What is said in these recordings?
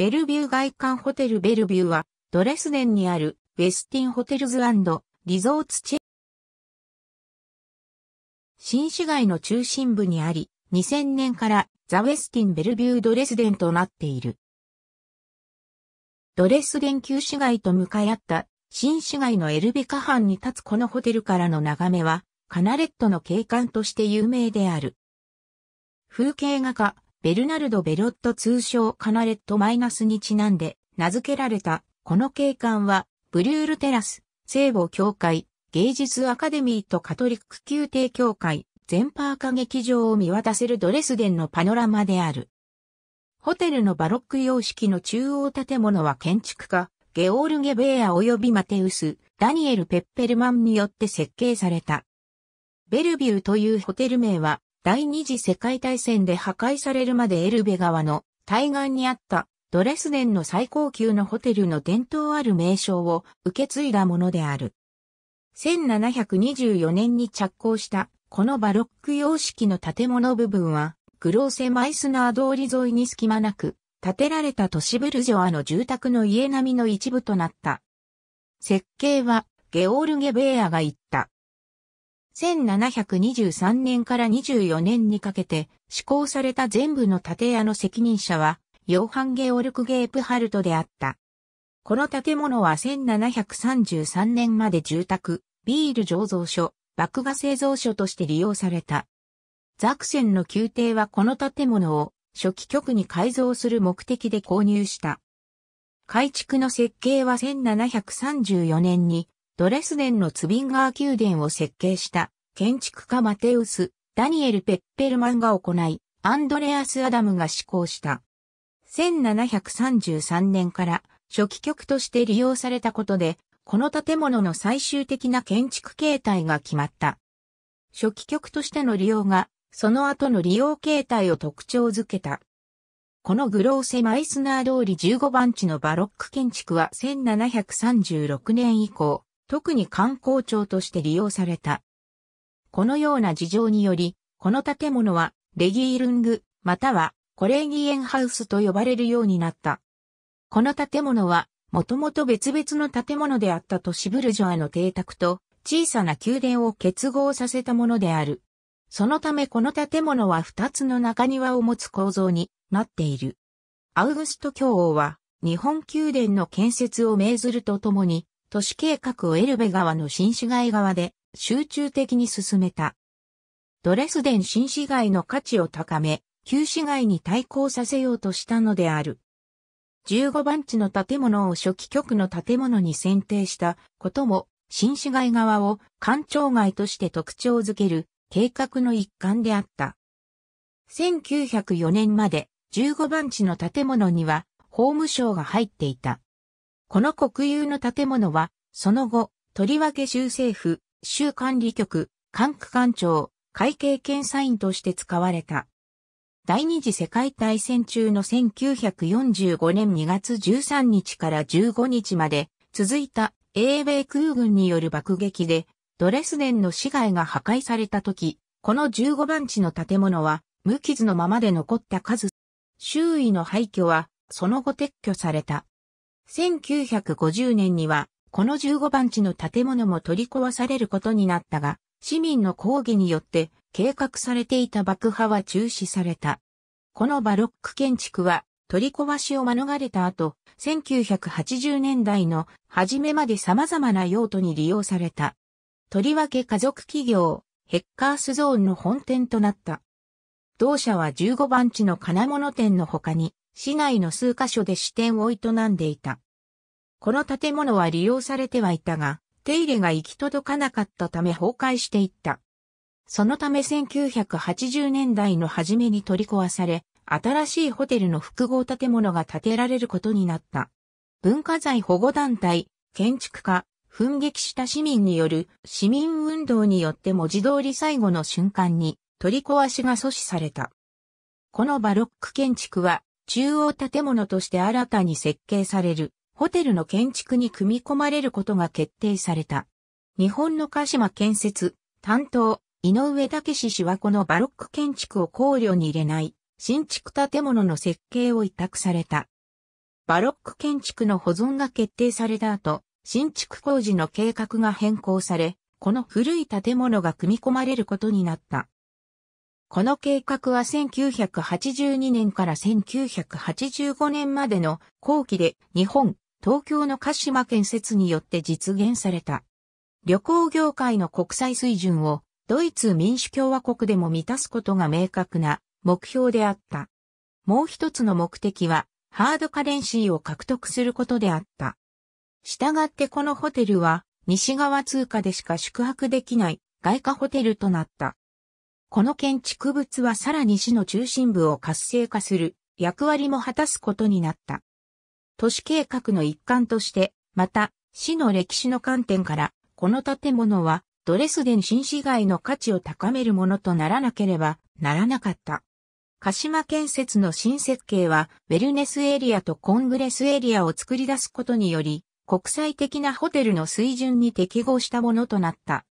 ベルビュー外観ホテルベルビューは、ドレスデンにあるウェスティンホテルズリゾーツチェ新市街の中心部にあり、2000年からザ・ウェスティン・ベルビュー・ドレスデンとなっている。ドレスデン旧市街と向かい合った新市街のエルベカ藩に立つこのホテルからの眺めは、カナレットの景観として有名である。風景画家、ベルナルド・ベロット通称カナレット・マイナスにちなんで名付けられたこの景観はブリュールテラス、聖母教会、芸術アカデミーとカトリック宮廷教会、全パー歌劇場を見渡せるドレスデンのパノラマである。ホテルのバロック様式の中央建物は建築家、ゲオールゲ・ベーア及びマテウス、ダニエル・ペッペルマンによって設計された。ベルビューというホテル名は第二次世界大戦で破壊されるまでエルベ川の対岸にあったドレスデンの最高級のホテルの伝統ある名称を受け継いだものである。1724年に着工したこのバロック様式の建物部分は、グローセ・マイスナー通り沿いに隙間なく、建てられた都市ブルジョアの住宅の家並みの一部となった。設計は、ゲオールゲ・ベーアが言った。1723年から24年にかけて施行された全部の建屋の責任者は、ヨーハン・ゲオルク・ゲープハルトであった。この建物は1733年まで住宅、ビール醸造所、麦芽製造所として利用された。ザクセンの宮廷はこの建物を初期局に改造する目的で購入した。改築の設計は1734年にドレスデンのツビンガー宮殿を設計した建築家マテウス・ダニエル・ペッペルマンが行い、アンドレアス・アダムが施行した。1733年から初期局として利用されたことで、この建物の最終的な建築形態が決まった。初期局としての利用が、その後の利用形態を特徴づけた。このグローセ・マイスナー通り15番地のバロック建築は1736年以降、特に観光庁として利用された。このような事情により、この建物はレギールング、またはコレーギエンハウスと呼ばれるようになった。この建物は、もともと別々の建物であった都市ブルジョアの邸宅と小さな宮殿を結合させたものである。そのためこの建物は二つの中庭を持つ構造になっている。アウグスト教王は日本宮殿の建設を命ずるとともに都市計画をエルベ川の新市街側で集中的に進めた。ドレスデン新市街の価値を高め、旧市街に対抗させようとしたのである。15番地の建物を初期局の建物に選定したことも、新市街側を官庁街として特徴づける計画の一環であった。1904年まで15番地の建物には法務省が入っていた。この国有の建物は、その後、とりわけ州政府、州管理局、管区官庁、会計検査院として使われた。第二次世界大戦中の1945年2月13日から15日まで続いた英米空軍による爆撃でドレスデンの市街が破壊された時、この15番地の建物は無傷のままで残った数。周囲の廃墟はその後撤去された。1950年には、この15番地の建物も取り壊されることになったが、市民の抗議によって計画されていた爆破は中止された。このバロック建築は取り壊しを免れた後、1980年代の初めまで様々な用途に利用された。とりわけ家族企業、ヘッカースゾーンの本店となった。同社は15番地の金物店の他に、市内の数カ所で支店を営んでいた。この建物は利用されてはいたが、手入れが行き届かなかったため崩壊していった。そのため1980年代の初めに取り壊され、新しいホテルの複合建物が建てられることになった。文化財保護団体、建築家、奮撃した市民による市民運動によって文字通り最後の瞬間に取り壊しが阻止された。このバロック建築は中央建物として新たに設計されるホテルの建築に組み込まれることが決定された。日本の鹿島建設担当井上武史氏はこのバロック建築を考慮に入れない新築建物の設計を委託された。バロック建築の保存が決定された後、新築工事の計画が変更され、この古い建物が組み込まれることになった。この計画は1982年から1985年までの後期で日本、東京の鹿島建設によって実現された。旅行業界の国際水準をドイツ民主共和国でも満たすことが明確な目標であった。もう一つの目的はハードカレンシーを獲得することであった。したがってこのホテルは西側通貨でしか宿泊できない外貨ホテルとなった。この建築物はさらに市の中心部を活性化する役割も果たすことになった。都市計画の一環として、また、市の歴史の観点から、この建物はドレスデン新市街の価値を高めるものとならなければならなかった。鹿島建設の新設計は、ウェルネスエリアとコングレスエリアを作り出すことにより、国際的なホテルの水準に適合したものとなった。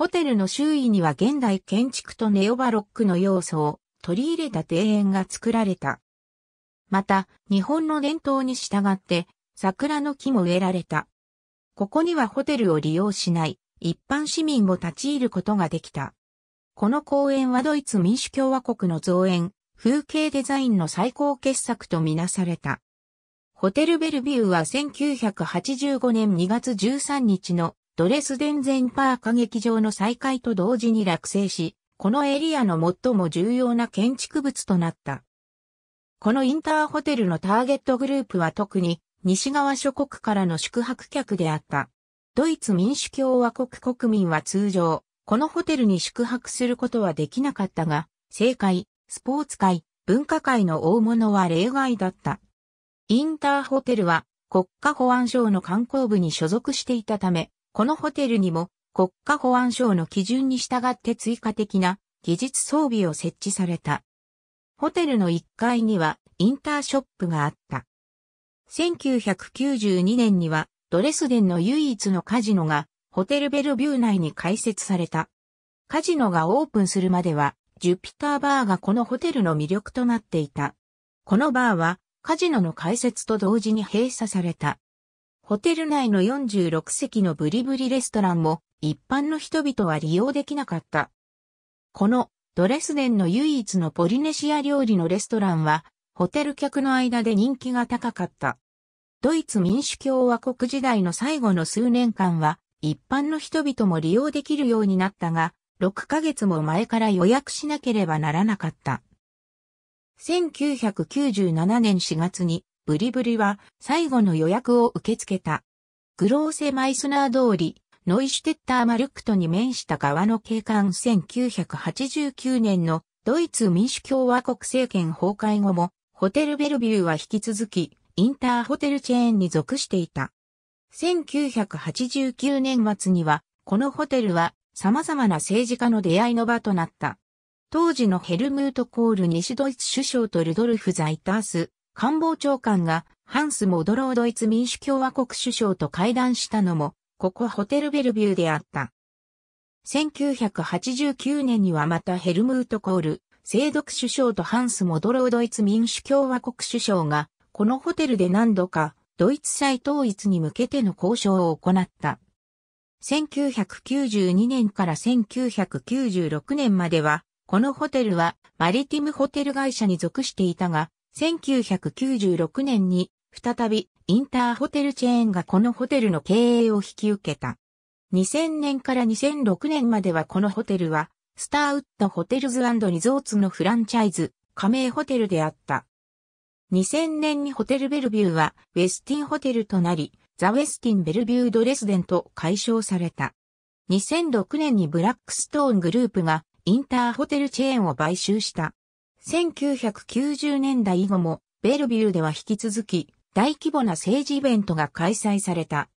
ホテルの周囲には現代建築とネオバロックの要素を取り入れた庭園が作られた。また、日本の伝統に従って桜の木も植えられた。ここにはホテルを利用しない一般市民も立ち入ることができた。この公園はドイツ民主共和国の造園、風景デザインの最高傑作とみなされた。ホテルベルビューは1985年2月13日のドレスデンゼンパー歌劇場の再開と同時に落成し、このエリアの最も重要な建築物となった。このインターホテルのターゲットグループは特に西側諸国からの宿泊客であった。ドイツ民主共和国国民は通常、このホテルに宿泊することはできなかったが、政界、スポーツ界、文化界の大物は例外だった。インターホテルは国家保安省の観光部に所属していたため、このホテルにも国家保安省の基準に従って追加的な技術装備を設置された。ホテルの1階にはインターショップがあった。1992年にはドレスデンの唯一のカジノがホテルベルビュー内に開設された。カジノがオープンするまではジュピターバーがこのホテルの魅力となっていた。このバーはカジノの開設と同時に閉鎖された。ホテル内の46席のブリブリレストランも一般の人々は利用できなかった。このドレスデンの唯一のポリネシア料理のレストランはホテル客の間で人気が高かった。ドイツ民主共和国時代の最後の数年間は一般の人々も利用できるようになったが、6ヶ月も前から予約しなければならなかった。1997年4月にブリブリは最後の予約を受け付けた。グローセ・マイスナー通り、ノイシュテッター・マルクトに面した川の景観1989年のドイツ民主共和国政権崩壊後も、ホテルベルビューは引き続き、インターホテルチェーンに属していた。1989年末には、このホテルは様々な政治家の出会いの場となった。当時のヘルムート・コール西ドイツ首相とルドルフ・ザイタース、官房長官がハンス・モドロードイツ民主共和国首相と会談したのも、ここホテルベルビューであった。1989年にはまたヘルムート・コール、制毒首相とハンス・モドロードイツ民主共和国首相が、このホテルで何度か、ドイツ再統一に向けての交渉を行った。1992年から1996年までは、このホテルはマリティムホテル会社に属していたが、1996年に再びインターホテルチェーンがこのホテルの経営を引き受けた。2000年から2006年まではこのホテルは、スターウッドホテルズリゾーツのフランチャイズ、加盟ホテルであった。2000年にホテルベルビューは、ウェスティンホテルとなり、ザ・ウェスティン・ベルビュー・ドレスデンと解消された。2006年にブラックストーングループが、インターホテルチェーンを買収した。1990年代以後も、ベルビューでは引き続き、大規模な政治イベントが開催された。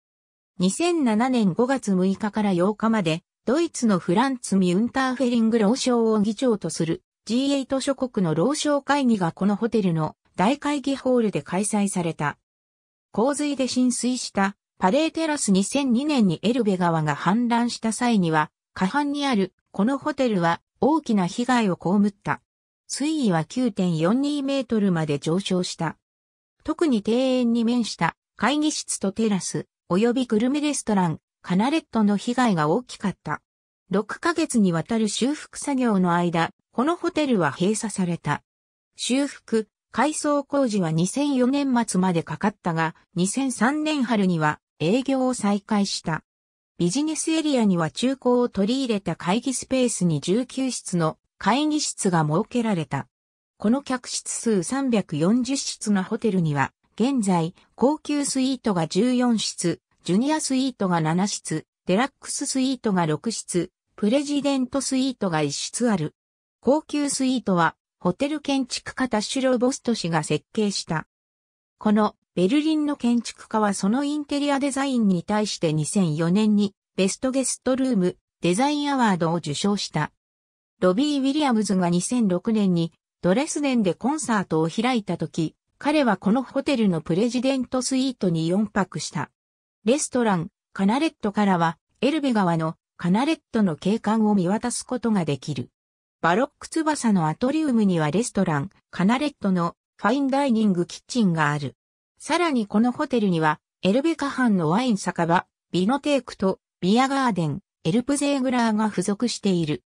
2007年5月6日から8日まで、ドイツのフランツ・ミュンターフェリング老将を議長とする G8 諸国の老将会議がこのホテルの大会議ホールで開催された。洪水で浸水したパレーテラス2002年にエルベ川が氾濫した際には、下半にあるこのホテルは大きな被害を被った。水位は9.42メートルまで上昇した。特に庭園に面した会議室とテラス、及びグルメレストラン、カナレットの被害が大きかった。6ヶ月にわたる修復作業の間、このホテルは閉鎖された。修復、改装工事は2004年末までかかったが、2003年春には営業を再開した。ビジネスエリアには中古を取り入れた会議スペースに19室の会議室が設けられた。この客室数340室のホテルには、現在、高級スイートが14室、ジュニアスイートが7室、デラックススイートが6室、プレジデントスイートが1室ある。高級スイートは、ホテル建築家タッシュローボスト氏が設計した。このベルリンの建築家はそのインテリアデザインに対して2004年にベストゲストルームデザインアワードを受賞した。ロビー・ウィリアムズが2006年にドレスデンでコンサートを開いた時、彼はこのホテルのプレジデントスイートに4泊した。レストラン、カナレットからは、エルベ川のカナレットの景観を見渡すことができる。バロック翼のアトリウムにはレストラン、カナレットのファインダイニングキッチンがある。さらにこのホテルには、エルベカ藩のワイン酒場、ビノテークとビアガーデン、エルプゼーグラーが付属している。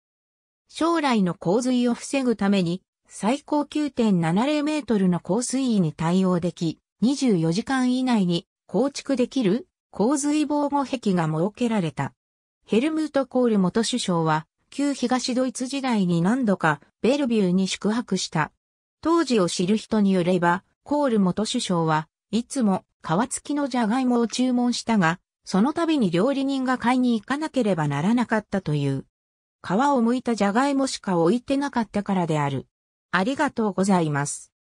将来の洪水を防ぐために、最高9.70メートルの降水位に対応でき、24時間以内に構築できる洪水防護壁が設けられた。ヘルムート・コール元首相は、旧東ドイツ時代に何度かベルビューに宿泊した。当時を知る人によれば、コール元首相はいつも皮付きのジャガイモを注文したが、その度に料理人が買いに行かなければならなかったという。皮を剥いたじゃがいもしか置いてなかったからである。ありがとうございます。